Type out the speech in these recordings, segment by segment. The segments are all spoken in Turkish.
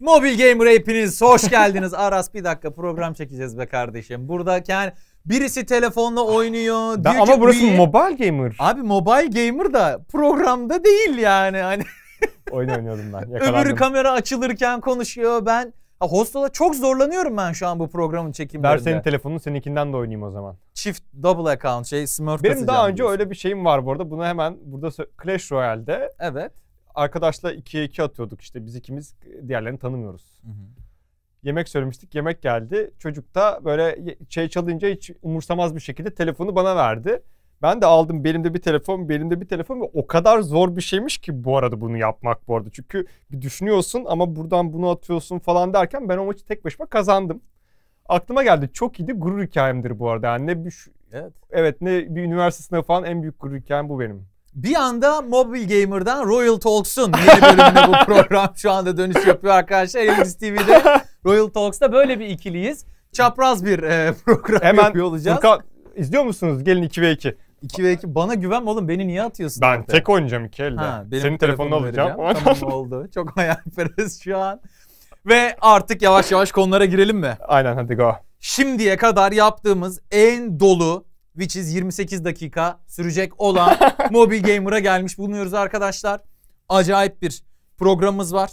Mobil Gamer hepiniz hoş geldiniz. Aras bir dakika program çekeceğiz be kardeşim. Burada yani birisi telefonla oynuyor. Ben, ama burası bir... Mobile Gamer. Abi Mobile Gamer da programda değil yani. Hani Oyun oynuyordum ben. Yakalandım. Öbürü kamera açılırken konuşuyor. Ben Hostel'a çok zorlanıyorum ben şu an bu programın çekimlerinde. Ver senin telefonun seninkinden de oynayayım o zaman. Çift double account şey Smurf Benim daha önce diyorsun. öyle bir şeyim var bu arada. Bunu hemen burada Clash Royale'de. Evet arkadaşla ikiye iki atıyorduk işte biz ikimiz e, diğerlerini tanımıyoruz. Hı hı. Yemek söylemiştik yemek geldi. Çocuk da böyle şey çalınca hiç umursamaz bir şekilde telefonu bana verdi. Ben de aldım belimde bir telefon, belimde bir telefon ve o kadar zor bir şeymiş ki bu arada bunu yapmak bu arada. Çünkü bir düşünüyorsun ama buradan bunu atıyorsun falan derken ben o maçı tek başıma kazandım. Aklıma geldi çok iyiydi gurur hikayemdir bu arada. Yani ne bir, evet. evet ne bir üniversite sınavı falan en büyük gurur hikayem bu benim. Bir anda Mobile Gamer'dan Royal Talks'un yeni bölümüne bu program şu anda dönüş yapıyor arkadaşlar. Elvis TV'de Royal Talks'ta böyle bir ikiliyiz. Çapraz bir e, program Hemen yapıyor olacağız. Furkan izliyor musunuz? Gelin 2v2. 2 v 2 bana güven oğlum beni niye atıyorsun? Ben ortaya? tek oynayacağım iki elde. Senin telefonunu alacağım. tamam oldu. Çok hayalperest şu an. Ve artık yavaş yavaş konulara girelim mi? Aynen hadi go. Şimdiye kadar yaptığımız en dolu which is 28 dakika sürecek olan Mobile Gamer'a gelmiş bulunuyoruz arkadaşlar. Acayip bir programımız var.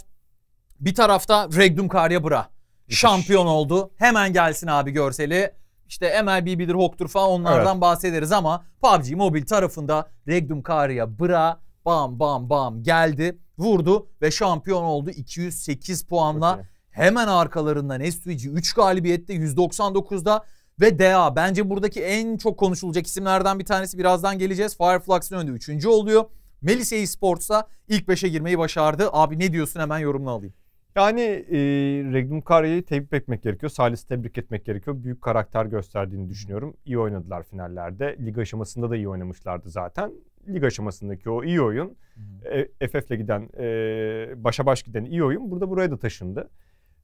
Bir tarafta Regnum Karyabra şampiyon oldu. Hemen gelsin abi görseli. İşte MLB bilir Hoktur falan onlardan evet. bahsederiz ama PUBG Mobile tarafında Regdum Karya Bra bam bam bam geldi. Vurdu ve şampiyon oldu 208 puanla. Hemen arkalarından Estuici 3 galibiyette 199'da ve DA. Bence buradaki en çok konuşulacak isimlerden bir tanesi birazdan geleceğiz. Fireflux'ın önünde üçüncü oluyor. Melisa Esports'a ilk beşe girmeyi başardı. Abi ne diyorsun hemen yorumunu alayım. Yani e, Regnum Kariye'yi tebrik etmek gerekiyor. Salis tebrik etmek gerekiyor. Büyük karakter gösterdiğini düşünüyorum. İyi oynadılar finallerde. Lig aşamasında da iyi oynamışlardı zaten. Lig aşamasındaki o iyi oyun, e, FF'le giden, e, başa baş giden iyi oyun burada buraya da taşındı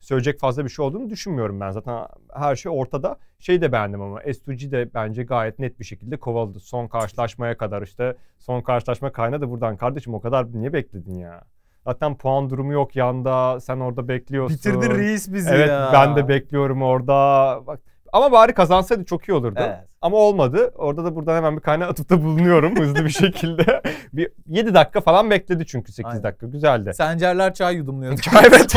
söyleyecek fazla bir şey olduğunu düşünmüyorum ben. Zaten her şey ortada. şeyi de beğendim ama Estuci de bence gayet net bir şekilde kovaladı. Son karşılaşmaya kadar işte son karşılaşma kaynağı da buradan. Kardeşim o kadar niye bekledin ya? Zaten puan durumu yok yanda. Sen orada bekliyorsun. bitirdi reis bizi evet, ya. Evet ben de bekliyorum orada. Bak ama bari kazansaydı çok iyi olurdu. Evet. Ama olmadı. Orada da buradan hemen bir kaynağı atıp da bulunuyorum hızlı bir şekilde. bir 7 dakika falan bekledi çünkü 8 Aynen. dakika. Güzeldi. Sencerler çay yudumluyordu. Çay evet.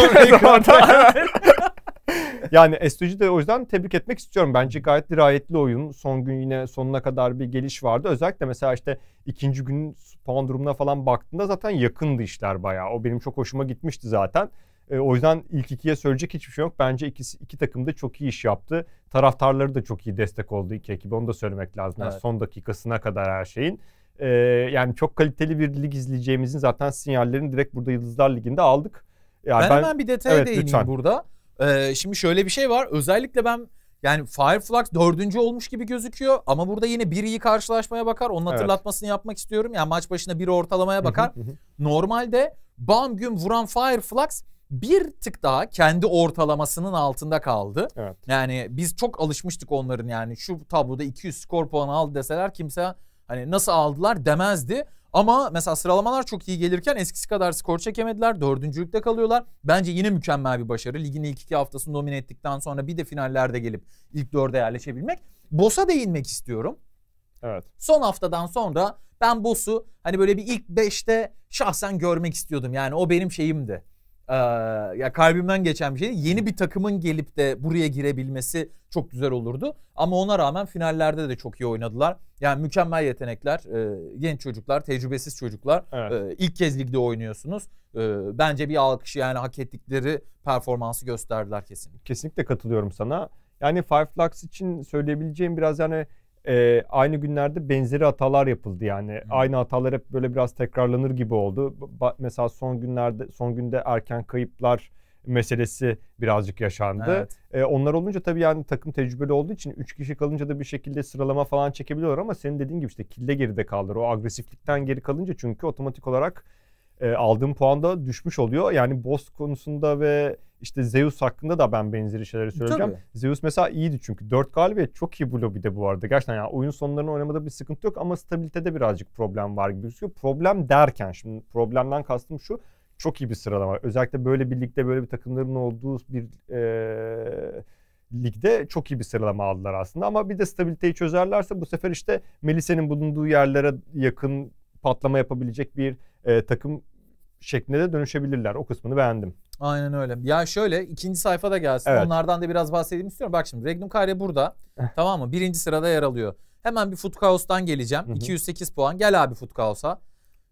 yani Estoji de o yüzden tebrik etmek istiyorum. Bence gayet dirayetli oyun. Son gün yine sonuna kadar bir geliş vardı. Özellikle mesela işte ikinci gün puan durumuna falan baktığında zaten yakındı işler bayağı. O benim çok hoşuma gitmişti zaten. E, o yüzden ilk ikiye söyleyecek hiçbir şey yok. Bence ikisi, iki takım da çok iyi iş yaptı. Taraftarları da çok iyi destek oldu iki ekibi. Onu da söylemek lazım. Evet. Yani son dakikasına kadar her şeyin. E, yani çok kaliteli bir lig izleyeceğimizin zaten sinyallerini direkt burada Yıldızlar Ligi'nde aldık. Yani e, ben, ben hemen bir detaya evet, değineyim lütfen. burada. Ee, şimdi şöyle bir şey var. Özellikle ben yani Fireflux dördüncü olmuş gibi gözüküyor ama burada yine bir iyi karşılaşmaya bakar. Onun hatırlatmasını evet. yapmak istiyorum. Yani maç başına bir ortalamaya bakar. Normalde bam güm vuran Fireflux bir tık daha kendi ortalamasının altında kaldı. Evet. Yani biz çok alışmıştık onların yani şu tabloda 200 skor puanı aldı deseler kimse hani nasıl aldılar demezdi. Ama mesela sıralamalar çok iyi gelirken eskisi kadar skor çekemediler. Dördüncülükte kalıyorlar. Bence yine mükemmel bir başarı. Ligin ilk iki haftasını domine ettikten sonra bir de finallerde gelip ilk dörde yerleşebilmek. Bosa değinmek istiyorum. Evet. Son haftadan sonra ben Bosu hani böyle bir ilk beşte şahsen görmek istiyordum. Yani o benim şeyimdi e, ya kalbimden geçen bir şey. Yeni bir takımın gelip de buraya girebilmesi çok güzel olurdu. Ama ona rağmen finallerde de çok iyi oynadılar. Yani mükemmel yetenekler, e, genç çocuklar, tecrübesiz çocuklar. Evet. E, ilk kez ligde oynuyorsunuz. E, bence bir alkış yani hak ettikleri performansı gösterdiler kesin. Kesinlikle katılıyorum sana. Yani Five Lux için söyleyebileceğim biraz yani e, aynı günlerde benzeri hatalar yapıldı yani. Hı. Aynı hatalar hep böyle biraz tekrarlanır gibi oldu. Ba- mesela son günlerde son günde erken kayıplar meselesi birazcık yaşandı. Evet. E, onlar olunca tabii yani takım tecrübeli olduğu için 3 kişi kalınca da bir şekilde sıralama falan çekebiliyorlar ama senin dediğin gibi işte kille geride kaldır. O agresiflikten geri kalınca çünkü otomatik olarak e, aldığın puan da düşmüş oluyor. Yani boss konusunda ve işte Zeus hakkında da ben benzeri şeyleri e, söyleyeceğim. Tabii. Zeus mesela iyiydi çünkü. 4 galibiyet çok iyi bu lobide bu arada. Gerçekten yani oyun sonlarını oynamada bir sıkıntı yok ama stabilitede birazcık problem var gibi gözüküyor. Problem derken şimdi problemden kastım şu. Çok iyi bir sıralama. Özellikle böyle bir ligde böyle bir takımların olduğu bir ee, ligde çok iyi bir sıralama aldılar aslında. Ama bir de stabiliteyi çözerlerse bu sefer işte Melisa'nın bulunduğu yerlere yakın patlama yapabilecek bir e, takım şeklinde de dönüşebilirler. O kısmını beğendim. Aynen öyle. Ya şöyle ikinci sayfada gelsin. Evet. Onlardan da biraz bahsedeyim istiyorum. Bak şimdi Regnum Kare burada. Eh. tamam mı? Birinci sırada yer alıyor. Hemen bir Futkaos'tan geleceğim. Hı hı. 208 puan. Gel abi Futkaos'a.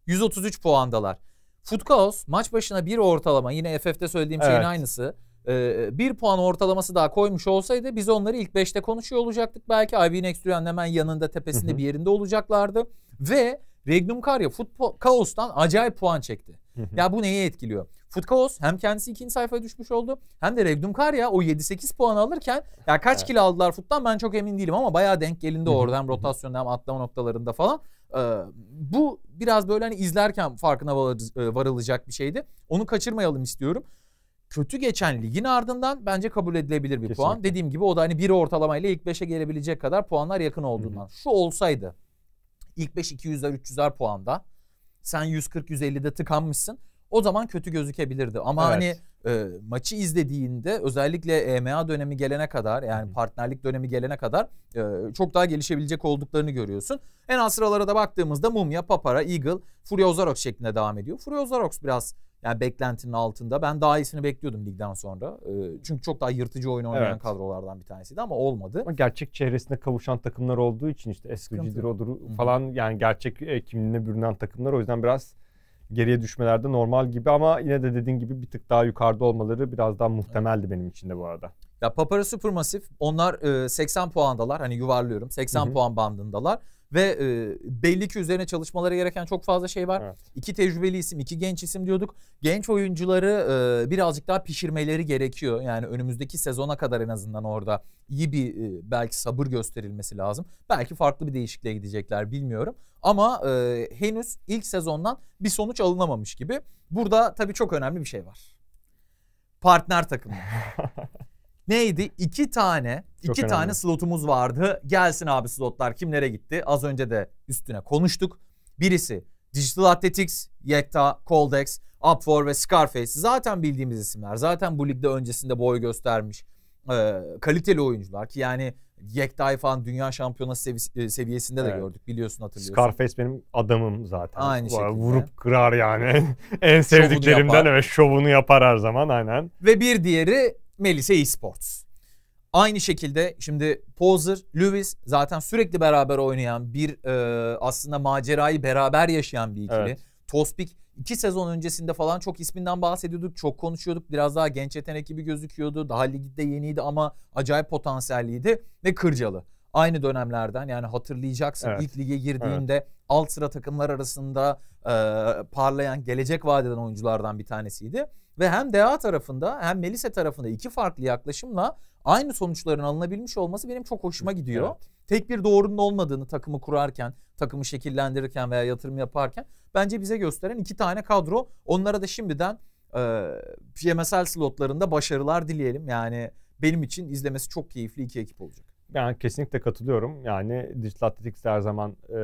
133 puandalar. Futkaos maç başına bir ortalama. Yine FF'de söylediğim evet. şeyin aynısı. Ee, bir puan ortalaması daha koymuş olsaydı biz onları ilk 5'te konuşuyor olacaktık. Belki IB'nin Extruyan'ın hemen yanında tepesinde hı hı. bir yerinde olacaklardı. Ve Regnum Karya Futbol Kaos'tan acayip puan çekti ya bu neyi etkiliyor? Futkaos hem kendisi ikinci sayfaya düşmüş oldu hem de Revdum Karya o 7-8 puan alırken ya kaç evet. kilo aldılar futtan ben çok emin değilim ama bayağı denk gelindi orada hem rotasyonda hem atlama noktalarında falan. Ee, bu biraz böyle hani izlerken farkına e, varılacak bir şeydi. Onu kaçırmayalım istiyorum kötü geçen ligin ardından bence kabul edilebilir bir Kesinlikle. puan. Dediğim gibi o da hani biri ortalamayla ilk 5'e gelebilecek kadar puanlar yakın olduğundan. Hı hı. Şu olsaydı ilk 5 200'ler 300'ler puanda sen 140-150'de tıkanmışsın. O zaman kötü gözükebilirdi. Ama evet. hani e, maçı izlediğinde özellikle EMA dönemi gelene kadar yani partnerlik dönemi gelene kadar e, çok daha gelişebilecek olduklarını görüyorsun. En az sıralara da baktığımızda Mumya, Papara, Eagle, Furiozarox şeklinde devam ediyor. Furiozarox biraz yani beklentinin altında. Ben daha iyisini bekliyordum ligden sonra. Ee, çünkü çok daha yırtıcı oyun oynayan evet. kadrolardan bir tanesiydi ama olmadı. Ama gerçek çevresine kavuşan takımlar olduğu için işte Eskicidir, odur falan yani gerçek e, kimliğine bürünen takımlar. O yüzden biraz geriye düşmelerde normal gibi ama yine de dediğin gibi bir tık daha yukarıda olmaları biraz daha muhtemeldi evet. benim için de bu arada. Ya Papara Supermassive onlar 80 e, puandalar. Hani yuvarlıyorum. 80 Hı-hı. puan bandındalar. Ve e, belli ki üzerine çalışmaları gereken çok fazla şey var. Evet. İki tecrübeli isim, iki genç isim diyorduk. Genç oyuncuları e, birazcık daha pişirmeleri gerekiyor. Yani önümüzdeki sezona kadar en azından orada iyi bir e, belki sabır gösterilmesi lazım. Belki farklı bir değişikliğe gidecekler bilmiyorum. Ama e, henüz ilk sezondan bir sonuç alınamamış gibi. Burada tabii çok önemli bir şey var. Partner takımı. Neydi? İki tane, Çok iki önemli. tane slotumuz vardı. Gelsin abi slotlar kimlere gitti? Az önce de üstüne konuştuk. Birisi Digital Athletics, Yekta, Coldex, Upfor ve Scarface. Zaten bildiğimiz isimler. Zaten bu ligde öncesinde boy göstermiş e, kaliteli oyuncular ki yani Yektay falan dünya şampiyonası sevi- e, seviyesinde evet. de gördük biliyorsun hatırlıyorsun. Scarface benim adamım zaten. Aynı şekilde. Vurup kırar yani. en sevdiklerimden şovunu evet şovunu yapar her zaman aynen. Ve bir diğeri Melise Esports. Aynı şekilde şimdi Poser, Lewis zaten sürekli beraber oynayan bir e, aslında macerayı beraber yaşayan bir ikili. Evet. Tospik iki sezon öncesinde falan çok isminden bahsediyorduk, çok konuşuyorduk. Biraz daha genç yetenek gibi gözüküyordu. Daha ligde yeniydi ama acayip potansiyelliydi. Ve Kırcalı. Aynı dönemlerden yani hatırlayacaksın evet. ilk lige girdiğinde evet. alt sıra takımlar arasında e, parlayan gelecek vadeden oyunculardan bir tanesiydi. Ve hem DA tarafında hem Melise tarafında iki farklı yaklaşımla aynı sonuçların alınabilmiş olması benim çok hoşuma gidiyor. Evet. Tek bir doğrunun olmadığını takımı kurarken, takımı şekillendirirken veya yatırım yaparken bence bize gösteren iki tane kadro. Onlara da şimdiden e, PMSL slotlarında başarılar dileyelim. Yani benim için izlemesi çok keyifli iki ekip olacak. Yani kesinlikle katılıyorum. Yani Digital Athletics her zaman e,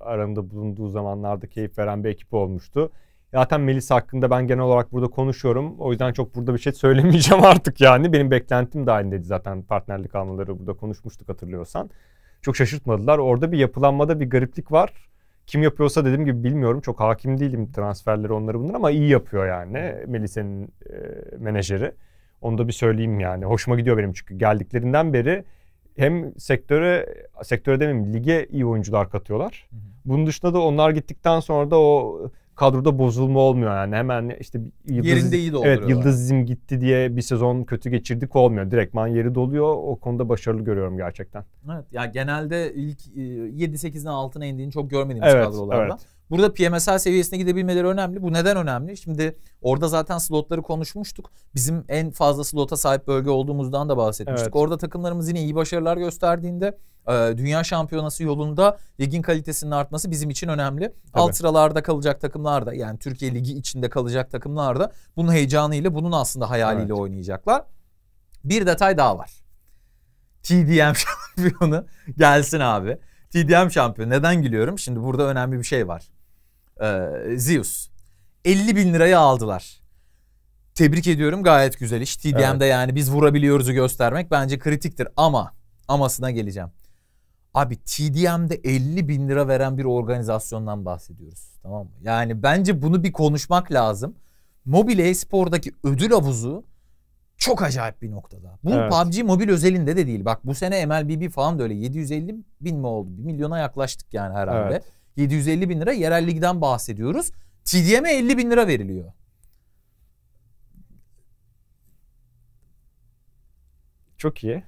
aramda bulunduğu zamanlarda keyif veren bir ekip olmuştu. Zaten Melisa hakkında ben genel olarak burada konuşuyorum. O yüzden çok burada bir şey söylemeyeceğim artık yani. Benim beklentim dahilindeydi zaten partnerlik almaları burada konuşmuştuk hatırlıyorsan. Çok şaşırtmadılar. Orada bir yapılanmada bir gariplik var. Kim yapıyorsa dediğim gibi bilmiyorum. Çok hakim değilim transferleri onları bunları ama iyi yapıyor yani Melisa'nın e, menajeri. Onu da bir söyleyeyim yani. Hoşuma gidiyor benim çünkü geldiklerinden beri hem sektöre, sektöre demeyeyim lige iyi oyuncular katıyorlar. Hı hı. Bunun dışında da onlar gittikten sonra da o kadroda bozulma olmuyor yani. Hemen işte yıldız, yerinde iyi dolduruyorlar. Evet yıldızım gitti diye bir sezon kötü geçirdik olmuyor. Direktman yeri doluyor. O konuda başarılı görüyorum gerçekten. Evet ya genelde ilk 7-8'den e, altına indiğini çok görmediğimiz evet, kadrolarda. Evet. Burada PMSL seviyesine gidebilmeleri önemli. Bu neden önemli? Şimdi orada zaten slotları konuşmuştuk. Bizim en fazla slota sahip bölge olduğumuzdan da bahsetmiştik. Evet. Orada takımlarımız yine iyi başarılar gösterdiğinde e, dünya şampiyonası yolunda ligin kalitesinin artması bizim için önemli. Tabii. Alt sıralarda kalacak takımlar da yani Türkiye ligi içinde kalacak takımlar da bunun heyecanıyla bunun aslında hayaliyle evet. oynayacaklar. Bir detay daha var. TDM şampiyonu gelsin abi. TDM şampiyonu. Neden gülüyorum? Şimdi burada önemli bir şey var e, Zeus. 50 bin liraya aldılar. Tebrik ediyorum gayet güzel iş. TDM'de evet. yani biz vurabiliyoruzu göstermek bence kritiktir ama amasına geleceğim. Abi TDM'de 50 bin lira veren bir organizasyondan bahsediyoruz. Tamam mı? Yani bence bunu bir konuşmak lazım. Mobil e-spordaki ödül havuzu çok acayip bir noktada. Bu evet. PUBG mobil özelinde de değil. Bak bu sene MLBB falan da öyle 750 bin mi oldu? 1 milyona yaklaştık yani herhalde. Evet. 750 bin lira yerel ligden bahsediyoruz. TDM'e 50 bin lira veriliyor. Çok iyi.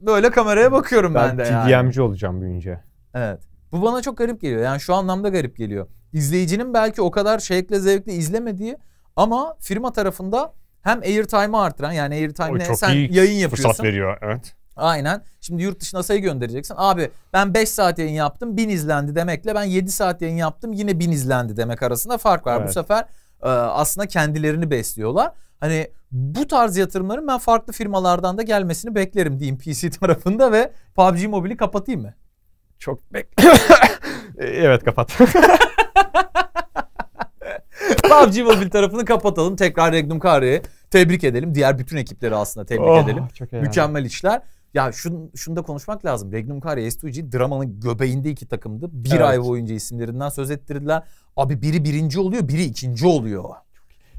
Böyle kameraya bakıyorum ben, ben de yani. TDM'ci olacağım büyünce. Evet. Bu bana çok garip geliyor. Yani şu anlamda garip geliyor. İzleyicinin belki o kadar şevkle zevkle izlemediği ama firma tarafında hem airtime'ı artıran yani airtime'le sen yayın yapıyorsun. Fırsat veriyor evet. Aynen. Şimdi yurt dışına sayı göndereceksin. Abi ben 5 saat yayın yaptım 1000 izlendi demekle ben 7 saat yayın yaptım yine 1000 izlendi demek arasında fark var. Evet. Bu sefer e, aslında kendilerini besliyorlar. Hani bu tarz yatırımların ben farklı firmalardan da gelmesini beklerim diyeyim PC tarafında ve PUBG Mobile'i kapatayım mı? Çok bek... E, evet kapat. PUBG Mobile tarafını kapatalım. Tekrar Regnum Karya'yı tebrik edelim. Diğer bütün ekipleri aslında tebrik oh, edelim. Mükemmel işler. Ya şun, şunu da konuşmak lazım. Regnum Kari, S2G dramanın göbeğinde iki takımdı. Bir evet. ay boyunca isimlerinden söz ettirdiler. Abi biri birinci oluyor, biri ikinci oluyor.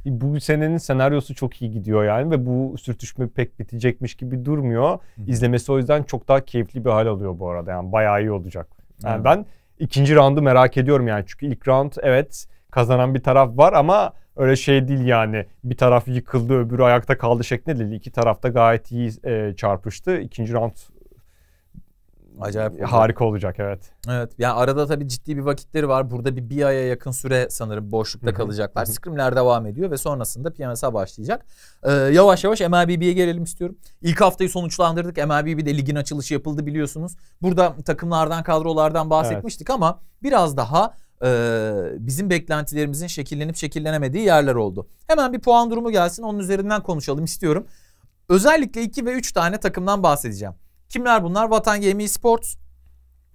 Bu senenin senaryosu çok iyi gidiyor yani ve bu sürtüşme pek bitecekmiş gibi durmuyor. İzlemesi o yüzden çok daha keyifli bir hal alıyor bu arada yani bayağı iyi olacak. Yani ben ikinci roundu merak ediyorum yani çünkü ilk round evet kazanan bir taraf var ama öyle şey değil yani bir taraf yıkıldı öbürü ayakta kaldı şeklinde değil. İki taraf da gayet iyi e, çarpıştı. İkinci round Acayip e, olacak. harika olacak evet. Evet. Yani arada tabii ciddi bir vakitleri var. Burada bir bir aya yakın süre sanırım boşlukta kalacaklar. Scrimler devam ediyor ve sonrasında PMS'a başlayacak. Ee, yavaş yavaş MLBB'ye gelelim istiyorum. İlk haftayı sonuçlandırdık. MLBB'de ligin açılışı yapıldı biliyorsunuz. Burada takımlardan, kadrolardan bahsetmiştik evet. ama biraz daha e, bizim beklentilerimizin şekillenip şekillenemediği yerler oldu. Hemen bir puan durumu gelsin onun üzerinden konuşalım istiyorum. Özellikle 2 ve 3 tane takımdan bahsedeceğim. Kimler bunlar? Vatan Gemi Esports,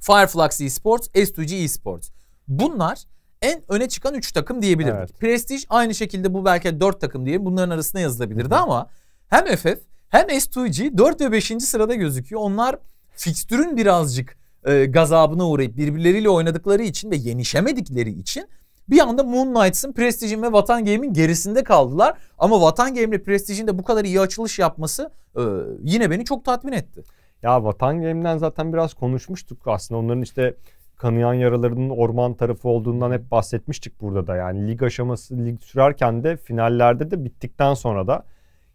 Fireflux Esports, S2G Esports. Bunlar en öne çıkan 3 takım diyebilirdik. Evet. Prestige aynı şekilde bu belki 4 takım diye bunların arasına yazılabilirdi Hı-hı. ama hem FF hem S2G 4 ve 5. sırada gözüküyor. Onlar fikstürün birazcık e, gazabına uğrayıp birbirleriyle oynadıkları için ve yenişemedikleri için bir anda Moon Knights'ın Prestige'in ve Vatan Game'in gerisinde kaldılar. Ama Vatan Game'le Prestige'in de bu kadar iyi açılış yapması e, yine beni çok tatmin etti. Ya Vatan Game'den zaten biraz konuşmuştuk aslında. Onların işte kanayan yaralarının orman tarafı olduğundan hep bahsetmiştik burada da. Yani lig aşaması, lig sürerken de finallerde de bittikten sonra da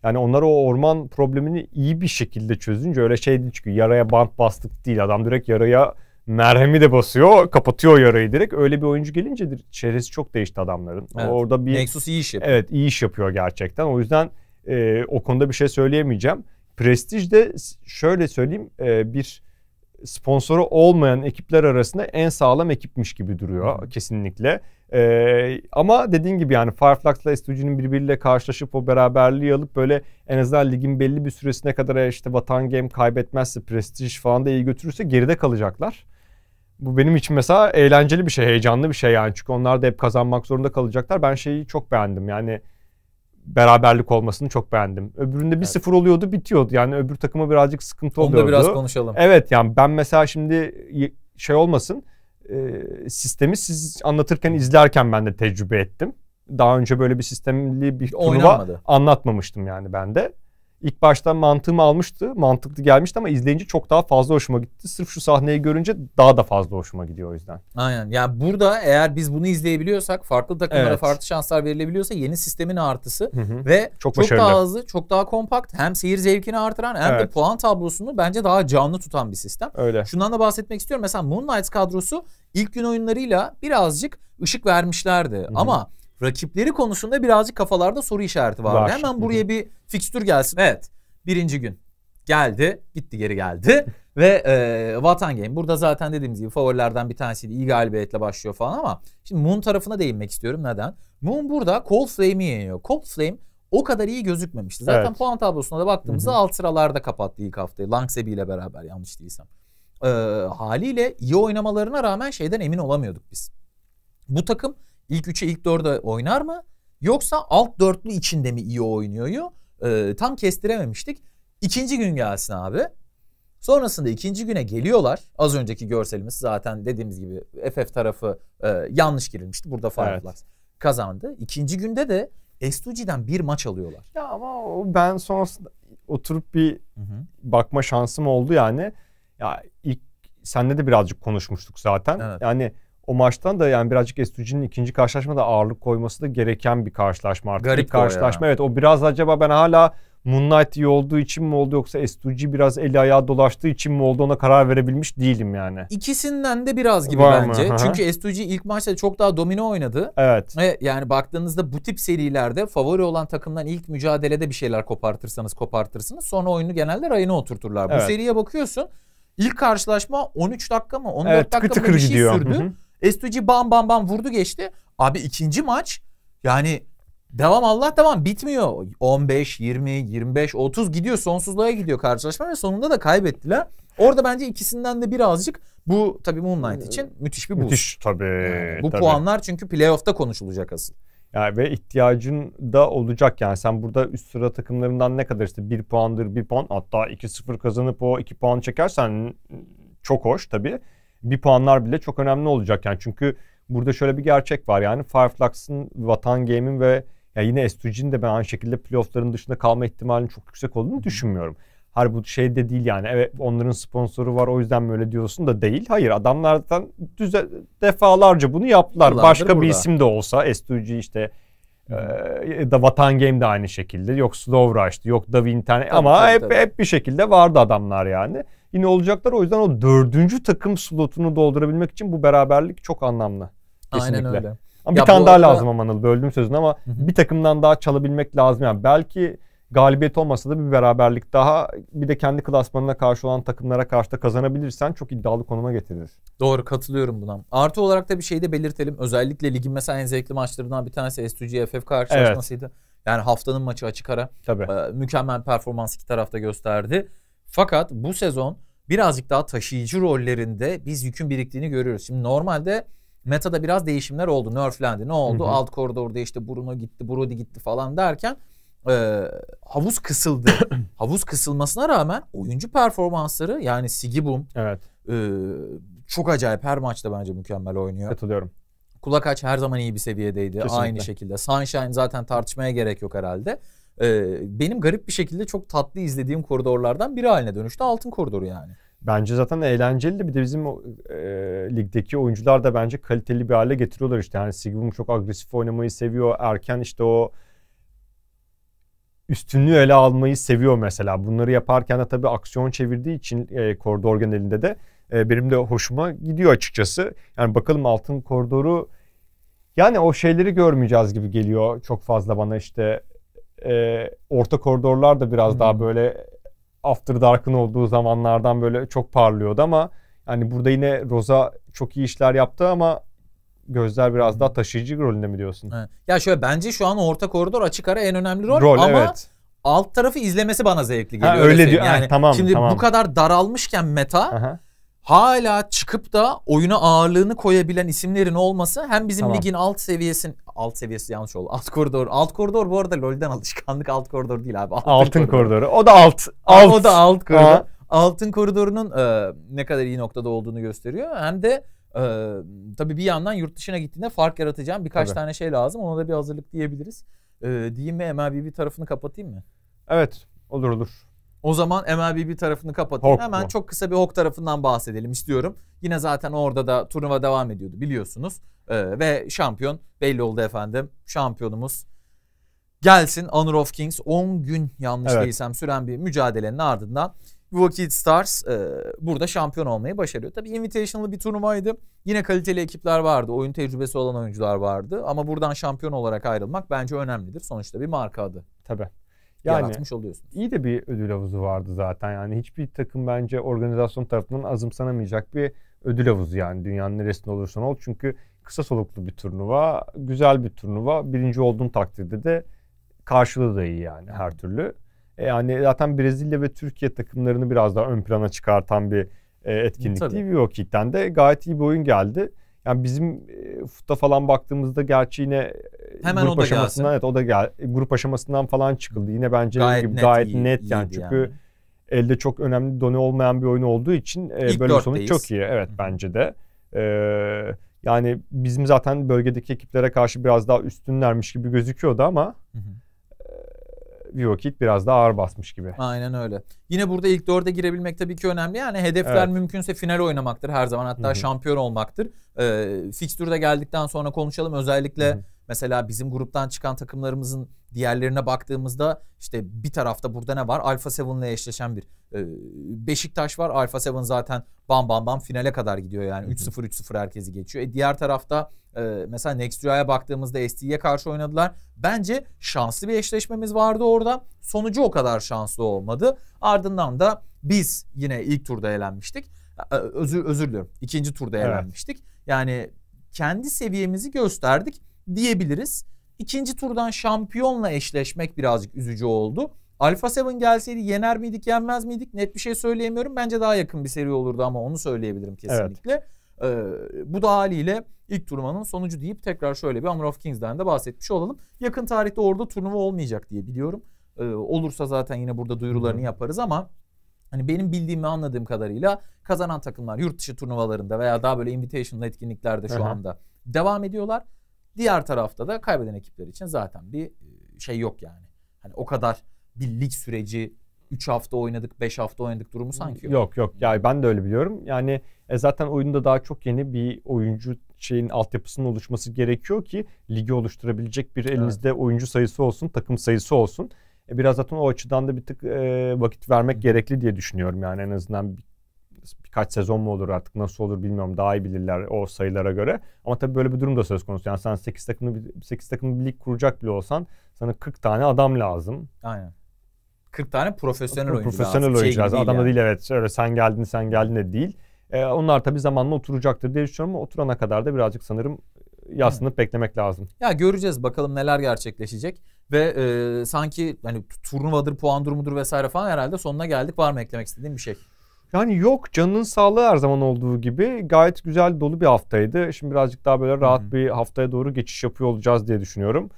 yani onlar o orman problemini iyi bir şekilde çözünce öyle şey değil çünkü yaraya bant bastık değil. Adam direkt yaraya merhemi de basıyor, kapatıyor yarayı direkt. Öyle bir oyuncu gelince çevresi çok değişti adamların. Evet. Orada bir Nexus iyi iş yapıyor. Evet, iyi iş yapıyor gerçekten. O yüzden e, o konuda bir şey söyleyemeyeceğim. Prestige de şöyle söyleyeyim, e, bir sponsoru olmayan ekipler arasında en sağlam ekipmiş gibi duruyor hmm. kesinlikle. Ee, ama dediğin gibi yani Fireflux'la s 2 birbiriyle karşılaşıp o beraberliği alıp böyle en azından ligin belli bir süresine kadar işte Vatan Game kaybetmezse prestij falan da iyi götürürse geride kalacaklar. Bu benim için mesela eğlenceli bir şey, heyecanlı bir şey yani. Çünkü onlar da hep kazanmak zorunda kalacaklar. Ben şeyi çok beğendim yani beraberlik olmasını çok beğendim. Öbüründe bir 0 evet. oluyordu bitiyordu. Yani öbür takıma birazcık sıkıntı Onu oluyordu. Onu biraz konuşalım. Evet yani ben mesela şimdi e, şey olmasın e, sistemi siz anlatırken izlerken ben de tecrübe ettim. Daha önce böyle bir sistemli bir turnuva anlatmamıştım yani ben de ilk başta mantığımı almıştı. Mantıklı gelmişti ama izleyince çok daha fazla hoşuma gitti. Sırf şu sahneyi görünce daha da fazla hoşuma gidiyor o yüzden. Aynen. Yani burada eğer biz bunu izleyebiliyorsak, farklı takımlara evet. farklı şanslar verilebiliyorsa yeni sistemin artısı hı hı. ve çok, çok daha hızlı, çok daha kompakt hem seyir zevkini artıran hem evet. de puan tablosunu bence daha canlı tutan bir sistem. Öyle. Şundan da bahsetmek istiyorum. Mesela Moonlight kadrosu ilk gün oyunlarıyla birazcık ışık vermişlerdi hı hı. ama rakipleri konusunda birazcık kafalarda soru işareti vardı. Var. Hemen buraya bir fikstür gelsin. Evet. Birinci gün geldi. Gitti geri geldi. Ve e, Vatan Game burada zaten dediğimiz gibi favorilerden bir tanesiydi. İyi galibiyetle başlıyor falan ama şimdi Moon tarafına değinmek istiyorum. Neden? Moon burada Cold Flame'i yeniyor. Cold Flame o kadar iyi gözükmemişti. Zaten evet. puan tablosuna da baktığımızda alt sıralarda kapattı ilk haftayı. Langsebi ile beraber yanlış değilsem. Ee, haliyle iyi oynamalarına rağmen şeyden emin olamıyorduk biz. Bu takım İlk 3'e ilk 4'e oynar mı? Yoksa alt dörtlü içinde mi iyi oynuyor? Ee, tam kestirememiştik. İkinci gün gelsin abi. Sonrasında ikinci güne geliyorlar. Az önceki görselimiz zaten dediğimiz gibi FF tarafı e, yanlış girilmişti. Burada Fireflies evet. kazandı. İkinci günde de Estuji'den bir maç alıyorlar. Ya ama ben sonrasında oturup bir Hı-hı. bakma şansım oldu yani. Ya ilk senle de birazcık konuşmuştuk zaten. Evet. Yani o maçtan da yani birazcık Estuji'nin ikinci karşılaşmada ağırlık koyması da gereken bir karşılaşma artık. Garip bir karşılaşma. Ya. Evet o biraz acaba ben hala Moonlight iyi olduğu için mi oldu yoksa Estuji biraz eli ayağı dolaştığı için mi oldu ona karar verebilmiş değilim yani. İkisinden de biraz gibi Var bence. Mı? Çünkü Estuji ilk maçta çok daha Domino oynadı. Evet. Ve yani baktığınızda bu tip serilerde favori olan takımdan ilk mücadelede bir şeyler kopartırsanız kopartırsınız. Sonra oyunu genelde rayına oturturlar. Evet. Bu seriye bakıyorsun. İlk karşılaşma 13 dakika mı 14 evet, dakika mı bir şey gidiyor. sürdü. Hı hı. S2G bam bam bam vurdu geçti. Abi ikinci maç yani devam Allah devam bitmiyor. 15, 20, 25, 30 gidiyor sonsuzluğa gidiyor karşılaşma ve sonunda da kaybettiler. Orada bence ikisinden de birazcık bu tabii Moon Knight için ee, müthiş bir boost. Müthiş tabii. Yani bu tabii. puanlar çünkü playoff'ta konuşulacak asıl. Yani ve ihtiyacın da olacak yani sen burada üst sıra takımlarından ne kadar işte bir puandır bir puan hatta 2-0 kazanıp o iki puan çekersen çok hoş tabii bir puanlar bile çok önemli olacak yani çünkü burada şöyle bir gerçek var yani Fireflux'ın, Vatan Game'in ve ya yine s de ben aynı şekilde playoffların dışında kalma ihtimalinin çok yüksek olduğunu düşünmüyorum. Her bu şey de değil yani evet onların sponsoru var o yüzden böyle diyorsun da değil. Hayır adamlardan düze, defalarca bunu yaptılar. Yıllardır Başka burada. bir isim de olsa s işte e, da Vatan Game de aynı şekilde. Yok Slow Rush'tı, yok Da Vinten ama tabii, hep tabii. hep bir şekilde vardı adamlar yani yine olacaklar. O yüzden o dördüncü takım slotunu doldurabilmek için bu beraberlik çok anlamlı. Kesinlikle. Aynen öyle. Ama ya bir tane daha arada... lazım ama böldüm sözünü ama Hı-hı. bir takımdan daha çalabilmek lazım. Yani belki galibiyet olmasa da bir beraberlik daha bir de kendi klasmanına karşı olan takımlara karşı da kazanabilirsen çok iddialı konuma getirir. Doğru katılıyorum buna. Artı olarak da bir şey de belirtelim. Özellikle ligin mesela en zevkli maçlarından bir tanesi S2G karşılaşmasıydı. Evet. Yani haftanın maçı açık ara. Tabii. Ee, mükemmel performans iki tarafta gösterdi. Fakat bu sezon birazcık daha taşıyıcı rollerinde biz yükün biriktiğini görüyoruz. Şimdi normalde metada biraz değişimler oldu. Nerflendi. Ne oldu? Hı hı. Alt koridorda işte Bruno gitti, Brody gitti falan derken e, havuz kısıldı. havuz kısılmasına rağmen oyuncu performansları yani Sigibum evet. e, çok acayip her maçta bence mükemmel oynuyor. Katılıyorum. Kulak aç her zaman iyi bir seviyedeydi. Kesinlikle. Aynı şekilde. Sunshine zaten tartışmaya gerek yok herhalde e, benim garip bir şekilde çok tatlı izlediğim koridorlardan biri haline dönüştü. Altın koridoru yani. Bence zaten eğlenceli de bir de bizim e, ligdeki oyuncular da bence kaliteli bir hale getiriyorlar işte. Yani Sigmund çok agresif oynamayı seviyor. Erken işte o üstünlüğü ele almayı seviyor mesela. Bunları yaparken de tabii aksiyon çevirdiği için e, koridor genelinde de e, benim de hoşuma gidiyor açıkçası. Yani bakalım altın koridoru yani o şeyleri görmeyeceğiz gibi geliyor çok fazla bana işte e, orta koridorlar da biraz hmm. daha böyle After Dark'ın olduğu zamanlardan böyle çok parlıyordu ama yani burada yine Roza çok iyi işler yaptı ama gözler biraz hmm. daha taşıyıcı rolünde mi diyorsun? Evet. Ya şöyle bence şu an orta koridor açık ara en önemli rol, rol ama evet. alt tarafı izlemesi bana zevkli geliyor. Ha, öyle, öyle diyor. Yani ha, tamam, şimdi tamam. bu kadar daralmışken meta Aha hala çıkıp da oyuna ağırlığını koyabilen isimlerin olması hem bizim tamam. ligin alt seviyesin alt seviyesi yanlış oldu. Alt koridor. Alt koridor bu arada LoL'den alışkanlık alt koridor değil abi. Altın, altın koridoru. koridoru. O da alt. alt. O da alt koridor. Aa. Altın koridorunun e, ne kadar iyi noktada olduğunu gösteriyor. Hem de e, tabii bir yandan yurt dışına gittiğinde fark yaratacağım birkaç tabii. tane şey lazım. Ona da bir hazırlık diyebiliriz. E, diyeyim mi MLB bir tarafını kapatayım mı? Evet. Olur olur. O zaman MLB tarafını kapatın. Hemen çok kısa bir Hawk tarafından bahsedelim istiyorum. Yine zaten orada da turnuva devam ediyordu biliyorsunuz. Ee, ve şampiyon belli oldu efendim. Şampiyonumuz gelsin Honor of Kings 10 gün yanlış evet. değilsem süren bir mücadelenin ardından Milwaukee Stars e, burada şampiyon olmayı başarıyor. Tabii Invitational'lı bir turnuvaydı. Yine kaliteli ekipler vardı. Oyun tecrübesi olan oyuncular vardı. Ama buradan şampiyon olarak ayrılmak bence önemlidir. Sonuçta bir marka adı. Tabii yani, yaratmış oluyorsunuz. İyi de bir ödül havuzu vardı zaten. Yani hiçbir takım bence organizasyon tarafından azımsanamayacak bir ödül havuzu yani dünyanın neresinde olursan ol. Çünkü kısa soluklu bir turnuva, güzel bir turnuva. Birinci olduğun takdirde de karşılığı da iyi yani her türlü. E, yani zaten Brezilya ve Türkiye takımlarını biraz daha ön plana çıkartan bir e, etkinlikti. Tabii. Vokit'ten de gayet iyi bir oyun geldi. Yani bizim FUT'a falan baktığımızda gerçi yine Hemen grup o da aşamasından gelsin. evet o da gel grup aşamasından falan çıkıldı. Yine bence gayet gibi, net, gayet iyi, net yani çünkü yani. elde çok önemli donu olmayan bir oyun olduğu için böyle bölüm sonuç çok iyi. Evet Hı. bence de. Ee, yani bizim zaten bölgedeki ekiplere karşı biraz daha üstünlermiş gibi gözüküyordu ama hı hı bir vakit biraz daha ağır basmış gibi. Aynen öyle. Yine burada ilk dörde girebilmek tabii ki önemli. Yani hedefler evet. mümkünse final oynamaktır her zaman. Hatta Hı-hı. şampiyon olmaktır. Ee, fikstürde geldikten sonra konuşalım. Özellikle Hı-hı Mesela bizim gruptan çıkan takımlarımızın diğerlerine baktığımızda işte bir tarafta burada ne var? Alfa 7 ile eşleşen bir e, Beşiktaş var. Alfa 7 zaten bam bam bam finale kadar gidiyor yani. 3-0 3-0 herkesi geçiyor. E, diğer tarafta e, mesela Nextria'ya baktığımızda ST'ye karşı oynadılar. Bence şanslı bir eşleşmemiz vardı orada. Sonucu o kadar şanslı olmadı. Ardından da biz yine ilk turda elenmiştik. Özür özür diliyorum. İkinci turda evet. elenmiştik. Yani kendi seviyemizi gösterdik diyebiliriz. İkinci turdan şampiyonla eşleşmek birazcık üzücü oldu. Alpha 7 gelseydi yener miydik yenmez miydik net bir şey söyleyemiyorum. Bence daha yakın bir seri olurdu ama onu söyleyebilirim kesinlikle. Evet. Ee, bu da haliyle ilk turnuvanın sonucu deyip tekrar şöyle bir Armor of Kings'den de bahsetmiş olalım. Yakın tarihte orada turnuva olmayacak diye biliyorum. Ee, olursa zaten yine burada duyurularını yaparız ama hani benim bildiğim ve anladığım kadarıyla kazanan takımlar yurt dışı turnuvalarında veya daha böyle invitational etkinliklerde şu anda devam ediyorlar. Diğer tarafta da kaybeden ekipler için zaten bir e, şey yok yani. Hani o kadar bir lig süreci 3 hafta oynadık, 5 hafta oynadık durumu sanki yok. Yok yok. Yani ben de öyle biliyorum. Yani e, zaten oyunda daha çok yeni bir oyuncu şeyin altyapısının oluşması gerekiyor ki ligi oluşturabilecek bir elinizde evet. oyuncu sayısı olsun, takım sayısı olsun. E, biraz zaten o açıdan da bir tık e, vakit vermek gerekli diye düşünüyorum yani en azından bir birkaç sezon mu olur artık nasıl olur bilmiyorum. Daha iyi bilirler o sayılara göre. Ama tabii böyle bir durum da söz konusu. Yani sen 8 takımlı 8 takımlı bir lig kuracak bile olsan sana 40 tane adam lazım. Aynen. 40 tane profesyonel oyuncu Profesyonel lazım. şey Adam da yani. değil evet. öyle sen geldin sen geldin de değil. Ee, onlar tabii zamanla oturacaktır diye düşünüyorum ama oturana kadar da birazcık sanırım yaslanıp beklemek lazım. Ya göreceğiz bakalım neler gerçekleşecek ve e, sanki hani turnuvadır, puan durumudur vesaire falan herhalde sonuna geldik. Var mı eklemek istediğin bir şey? Yani yok canının sağlığı her zaman olduğu gibi gayet güzel dolu bir haftaydı. Şimdi birazcık daha böyle rahat Hı-hı. bir haftaya doğru geçiş yapıyor olacağız diye düşünüyorum.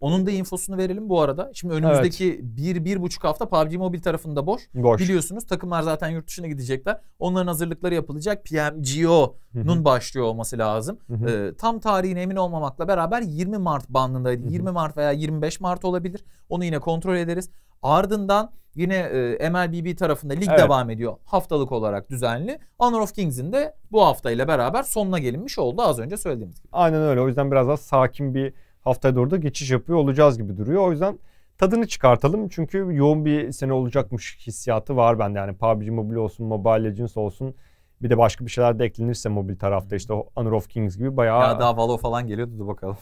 Onun da infosunu verelim bu arada. Şimdi önümüzdeki evet. bir, bir buçuk hafta PUBG Mobile tarafında boş. boş. Biliyorsunuz takımlar zaten yurt dışına gidecekler. Onların hazırlıkları yapılacak. PMGO'nun başlıyor olması lazım. Ee, tam tarihine emin olmamakla beraber 20 Mart bandındaydı. Hı 20 Mart veya 25 Mart olabilir. Onu yine kontrol ederiz. Ardından Yine e, MLBB tarafında lig evet. devam ediyor haftalık olarak düzenli. Honor of Kings'in de bu haftayla beraber sonuna gelinmiş oldu az önce söylediğimiz gibi. Aynen öyle. O yüzden biraz daha sakin bir haftaya doğru da geçiş yapıyor olacağız gibi duruyor. O yüzden tadını çıkartalım. Çünkü yoğun bir sene olacakmış hissiyatı var bende. Yani PUBG Mobile olsun, Mobile Legends olsun. Bir de başka bir şeyler de eklenirse mobil tarafta işte Honor of Kings gibi bayağı... Ya daha Valo falan geliyordu dur bakalım.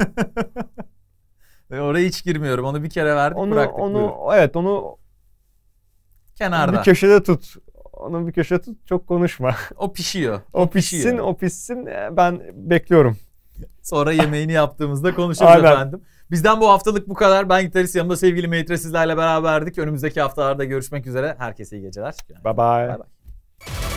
Ben oraya hiç girmiyorum. Onu bir kere verdik onu, bıraktık. Onu, evet onu Kenarda. Bir köşede tut. Onu bir köşede tut. Çok konuşma. O pişiyor. O, o pişsin, pişiyor. o pişsin. E, ben bekliyorum. Sonra yemeğini yaptığımızda konuşuruz Aynen. efendim. Bizden bu haftalık bu kadar. Ben gitarist yanımda sevgili Meytre sizlerle beraberdik. Önümüzdeki haftalarda görüşmek üzere. Herkese iyi geceler. Bye bye. bye, bye.